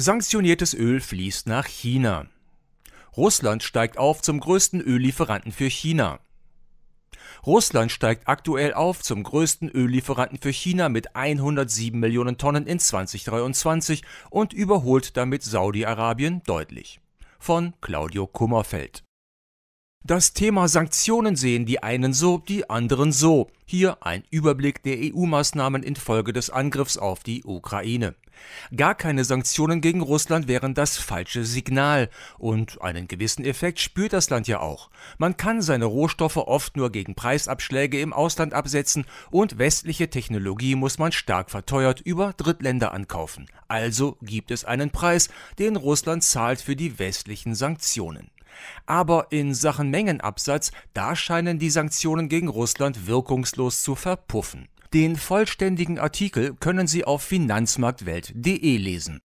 Sanktioniertes Öl fließt nach China. Russland steigt auf zum größten Öllieferanten für China. Russland steigt aktuell auf zum größten Öllieferanten für China mit 107 Millionen Tonnen in 2023 und überholt damit Saudi-Arabien deutlich. Von Claudio Kummerfeld das Thema Sanktionen sehen die einen so, die anderen so. Hier ein Überblick der EU-Maßnahmen infolge des Angriffs auf die Ukraine. Gar keine Sanktionen gegen Russland wären das falsche Signal. Und einen gewissen Effekt spürt das Land ja auch. Man kann seine Rohstoffe oft nur gegen Preisabschläge im Ausland absetzen und westliche Technologie muss man stark verteuert über Drittländer ankaufen. Also gibt es einen Preis, den Russland zahlt für die westlichen Sanktionen. Aber in Sachen Mengenabsatz, da scheinen die Sanktionen gegen Russland wirkungslos zu verpuffen. Den vollständigen Artikel können Sie auf finanzmarktwelt.de lesen.